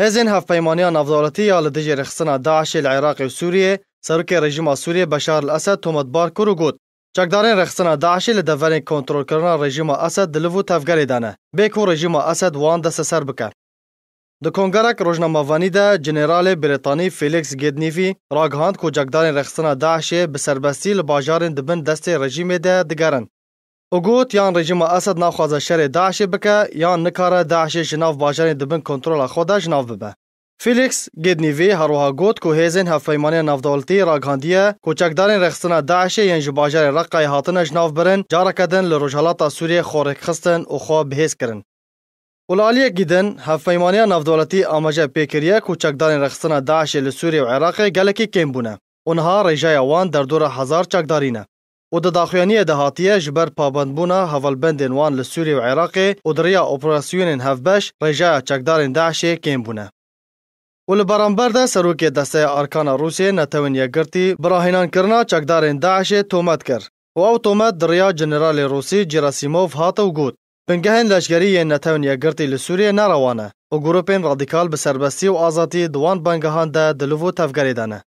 Hêzên Hevpeymaniya Navdewletî ya li dijî rexistina Daişê li Iraqê û Sûriyê, serokê rejima Sûriyê Beşar el-Esed tometbar kir û got: Çekdarên rexistina Daişê li deverên kontrolkirina rejima Esed di liv û tevgerê de ne, bê ku rejima Esed wan deste ser bike. Di kongerek rojnamavanî de Jeneralê Brîtanî Felix Gednîvî ragihand ku cekdarên rexistina Daişê bi serbestî li bajarên dibin destê rejîmê de digerin. او گوت یان رژیم اسد نخواهد شر داعش بکه یان نکاره داعش جناف باجان دبن کنترل خود جناف ببه. فیلیکس گدنیوی هروها گوت که هیزن هفیمانی نفدالتی را گاندیه کچکدارین رخصتن داعش یان جو باجان رقای حاطن جناف برن جارا کدن لروجالات سوریه خورک خستن او خو بحیث کرن. اولالیه گیدن هفیمانی نفدالتی آماجه پیکریه کچکدارین رخصتن داعش لسوریه و عراقی گلکی کم بونه. اونها رجای وان در دور هزار چکدارینه. او د داخواني د هاتیه جبر پابندبونه حوالبندن وان له سوریه او عراق او دریا اپراسیون هفبش رجا چکدارن داعش کېمبونه ول برانبر د سروک دسته ارکان روسیه نتون یګرتی براهینان کرنا چکدارن داعش تومت کر او او تومت دریا جنرال روسی جراسیموف هاتو ګوت بنګهن لشګری نتون یګرتی له سوریه نه روانه او ګروپین رادیکال به سربستی او ازادي دوان بنګهان د دلوو تفګریدانه